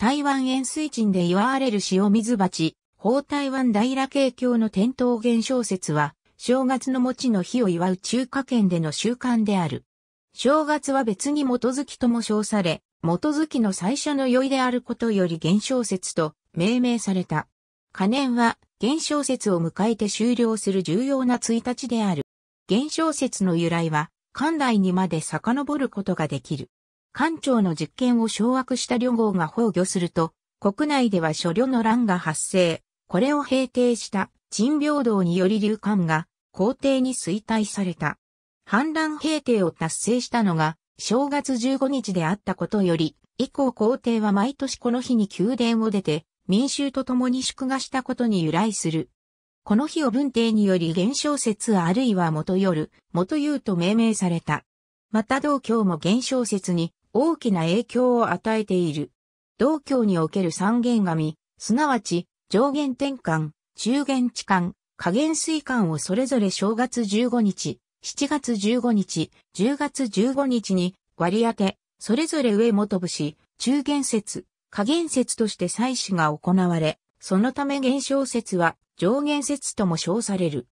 台湾円水鎮で祝われる塩水鉢、法台湾平景教の点灯現象説は、正月の餅の日を祝う中華圏での習慣である。正月は別に基づきとも称され、基づきの最初の酔いであることより現象説と命名された。可年は現象説を迎えて終了する重要な1日である。現象説の由来は、関内にまで遡ることができる。艦長の実権を掌握した旅号が崩御すると、国内では諸旅の乱が発生。これを平定した陳平等により流艦が皇帝に衰退された。反乱平定を達成したのが正月15日であったことより、以降皇帝は毎年この日に宮殿を出て民衆と共に祝賀したことに由来する。この日を文帝により現象説あるいは元夜、元夕と命名された。また同教も現象説に大きな影響を与えている。道教における三元神、すなわち上限転換、中限地換、下限水管をそれぞれ正月15日、7月15日、10月15日に割り当て、それぞれ上元節、中元節、下限節として祭祀が行われ、そのため現象節は上限節とも称される。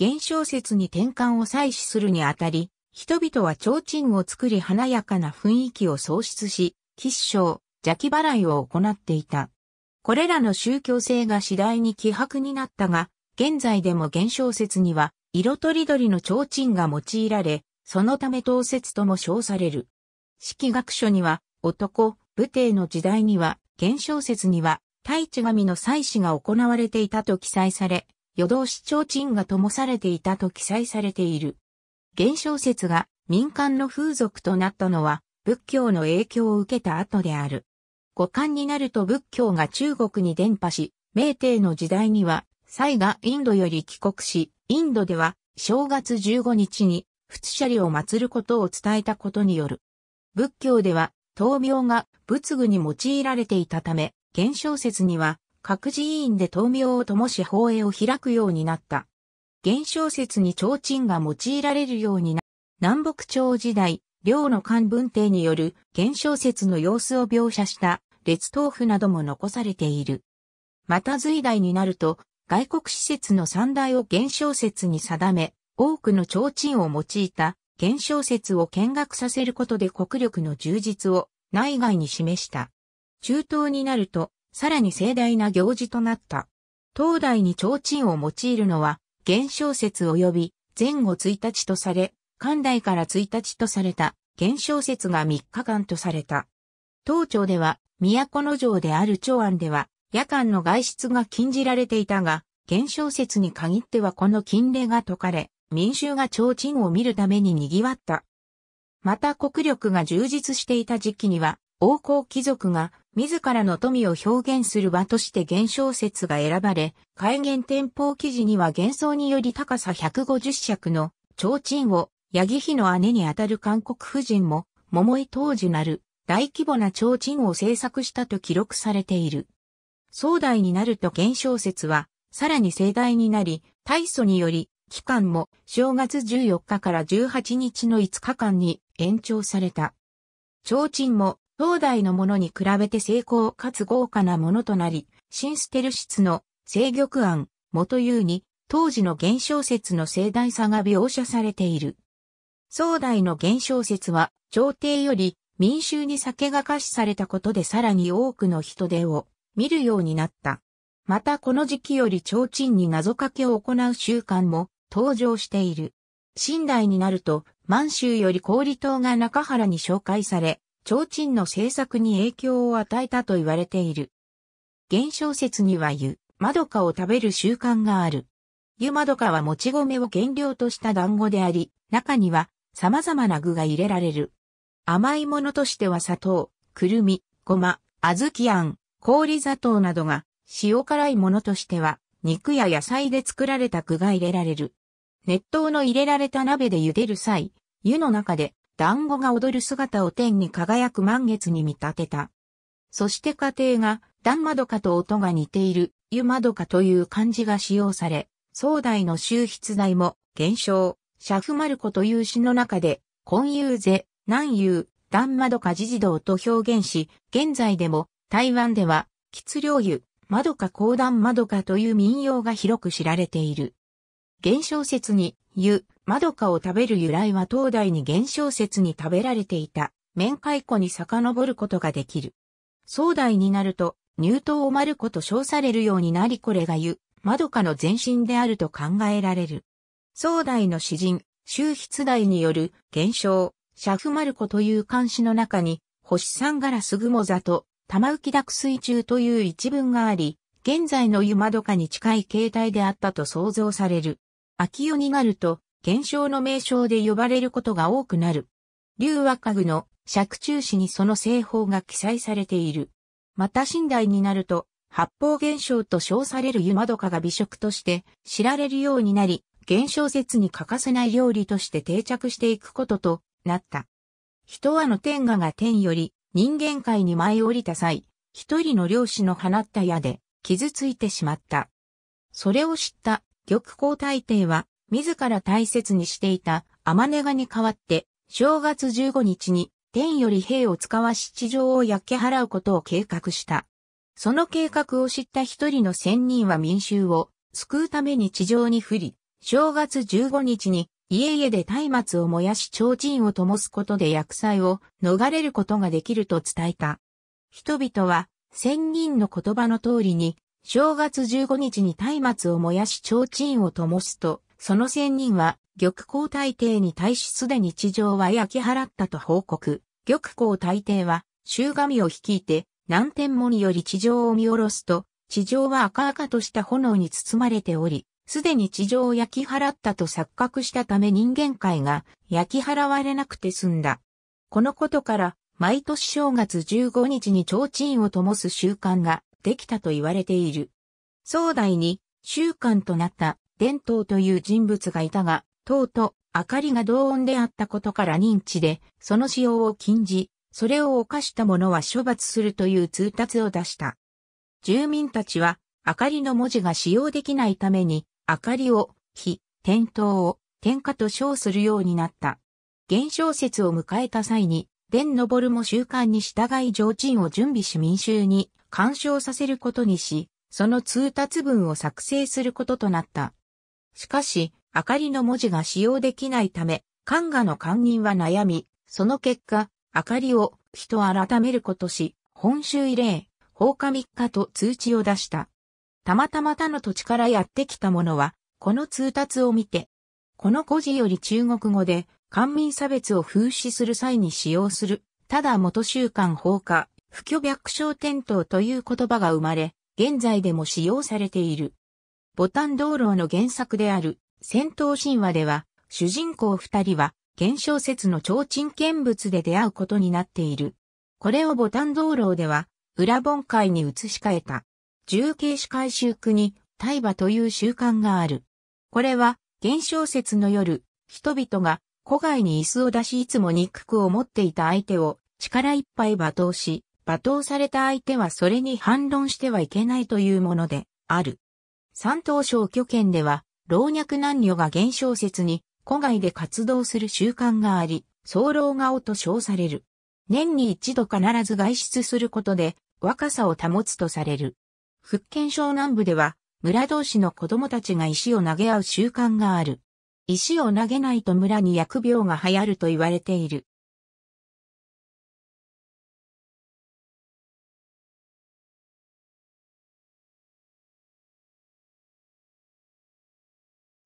現象節に転換を祭祀するにあたり、人々は提灯を作り華やかな雰囲気を創出し、吉祥、邪気払いを行っていた。これらの宗教性が次第に希薄になったが、現在でも現象説には、色とりどりの提灯が用いられ、そのため当説とも称される。式学書には、男、武帝の時代には、現象説には、大地神の祭祀が行われていたと記載され、夜通し提灯が灯されていたと記載されている。現象説が民間の風俗となったのは仏教の影響を受けた後である。五感になると仏教が中国に伝播し、明帝の時代には、蔡がインドより帰国し、インドでは正月15日に仏舎利を祀ることを伝えたことによる。仏教では闘病が仏具に用いられていたため、現象説には各寺院で闘病を灯し法営を開くようになった。現象説に提灯が用いられるようにな、南北朝時代、両の漢文帝による現象説の様子を描写した列豆腐なども残されている。また隋代になると、外国施設の三大を現象説に定め、多くの提灯を用いた現象説を見学させることで国力の充実を内外に示した。中東になると、さらに盛大な行事となった。東大に提灯を用いるのは、現象説及び前後1日とされ、関内から1日とされた現象説が3日間とされた。当庁では、都城である長安では、夜間の外出が禁じられていたが、現象説に限ってはこの禁令が解かれ、民衆が提灯を見るために賑わった。また国力が充実していた時期には、王侯貴族が自らの富を表現する場として現象説が選ばれ、改元天保記事には幻想により高さ150尺の提灯を、八木妃の姉にあたる韓国夫人も、桃井当時なる大規模な提灯を制作したと記録されている。壮大になると現象説は、さらに盛大になり、大祖により、期間も正月14日から18日の5日間に延長された。提灯も東大のものに比べて成功かつ豪華なものとなり、新ステル室の制玉案、元優に、当時の現象説の盛大さが描写されている。壮大の現象説は、朝廷より民衆に酒が可視されたことでさらに多くの人手を見るようになった。またこの時期より提灯に謎かけを行う習慣も登場している。新代になると、満州より氷島が中原に紹介され、提灯の制作に影響を与えたと言われている。現象説には湯、まどかを食べる習慣がある。湯まどかはもち米を原料とした団子であり、中には様々な具が入れられる。甘いものとしては砂糖、くるみ、ごま、小豆あん、氷砂糖などが、塩辛いものとしては、肉や野菜で作られた具が入れられる。熱湯の入れられた鍋で茹でる際、湯の中で団子が踊る姿を天に輝く満月に見立てた。そして家庭が、団窓かと音が似ている、湯窓かという漢字が使用され、壮大の修筆代も、減少、シャフマルコという詩の中で、婚遊ぜ、南遊、団窓か自治童と表現し、現在でも、台湾では、吉良湯、窓か高段窓かという民謡が広く知られている。現象説に、湯、窓かを食べる由来は東大に現象説に食べられていた、面解湖に遡ることができる。壮大になると、入刀を丸子と称されるようになりこれが湯、窓かの前身であると考えられる。壮大の詩人、周筆大による、現象、シ丸子という漢詩の中に、星三ガラス雲座と、玉浮き濁水中という一文があり、現在の湯窓かに近い形態であったと想像される。秋夜になると、現象の名称で呼ばれることが多くなる。竜和家具の尺中史にその製法が記載されている。また寝台になると、発泡現象と称される湯窓かが美食として知られるようになり、現象説に欠かせない料理として定着していくこととなった。人はの天下が天より人間界に舞い降りた際、一人の漁師の放った矢で傷ついてしまった。それを知った玉光大帝は、自ら大切にしていた天音がに代わって、正月15日に天より兵を使わし地上を焼け払うことを計画した。その計画を知った一人の仙人は民衆を救うために地上に降り、正月15日に家々で松明を燃やし提灯を灯すことで薬剤を逃れることができると伝えた。人々は仙人の言葉の通りに正月15日に松明を燃やし提灯を灯すと、その仙人は、玉光大帝に対しすでに地上は焼き払ったと報告。玉光大帝は、衆神を率いて、南天門より地上を見下ろすと、地上は赤々とした炎に包まれており、すでに地上を焼き払ったと錯覚したため人間界が焼き払われなくて済んだ。このことから、毎年正月15日に提灯を灯す習慣ができたと言われている。壮大に習慣となった伝統という人物がいたが、唐と明かりが同音であったことから認知で、その使用を禁じ、それを犯した者は処罰するという通達を出した。住民たちは、明かりの文字が使用できないために、明かりを、火、点灯を、点火と称するようになった。現象説を迎えた際に、伝登るも習慣に従い上鎮を準備し民衆に干渉させることにし、その通達文を作成することとなった。しかし、明かりの文字が使用できないため、漢画の官人は悩み、その結果、明かりを人改めることし、本州異例、放火3日と通知を出した。たまたま他の土地からやってきた者は、この通達を見て、この古事より中国語で、官民差別を風刺する際に使用する、ただ元週間放火、不挙白小点頭という言葉が生まれ、現在でも使用されている。ボタン道路の原作である戦闘神話では、主人公二人は、現象説の超鎮見物で出会うことになっている。これをボタン道路では、裏本会に移し替えた。重慶市回修区に、大馬という習慣がある。これは、現象説の夜、人々が、古外に椅子を出しいつも肉を持っていた相手を、力いっぱい罵倒し、罵倒された相手はそれに反論してはいけないというものである。山東省拠県では、老若男女が減少説に、戸外で活動する習慣があり、早老顔と称される。年に一度必ず外出することで、若さを保つとされる。福建省南部では、村同士の子供たちが石を投げ合う習慣がある。石を投げないと村に薬病が流行ると言われている。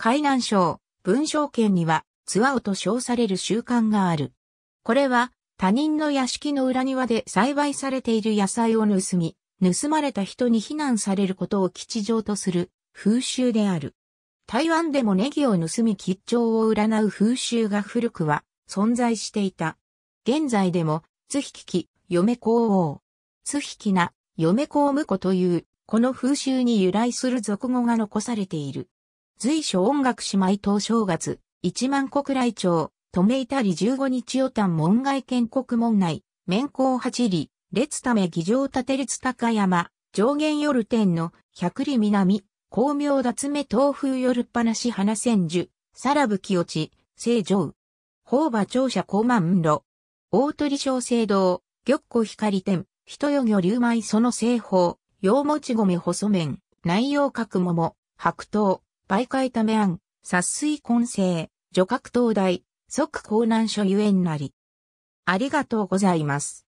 海南省、文章圏には、ツワオと称される習慣がある。これは、他人の屋敷の裏庭で栽培されている野菜を盗み、盗まれた人に非難されることを吉祥とする風習である。台湾でもネギを盗み吉祥を占う風習が古くは存在していた。現在でも、津引き、嫁皇后、津引きな、嫁公婿という、この風習に由来する俗語が残されている。随所音楽姉妹等正月、一万国来町、止めいたり十五日予端門外建国門内、面向八里、列ため議場立て列高山、上限夜天の百里南、光明脱目東風夜っぱなし花千樹、さらぶ落ち、正常。法馬庁舎高万路。大鳥小聖堂、玉子光天、人よ魚竜米その製法、洋もち米細麺、内容角桃、白桃、媒介ため案、殺水根性、除格灯台、即高難所ゆえんなり。ありがとうございます。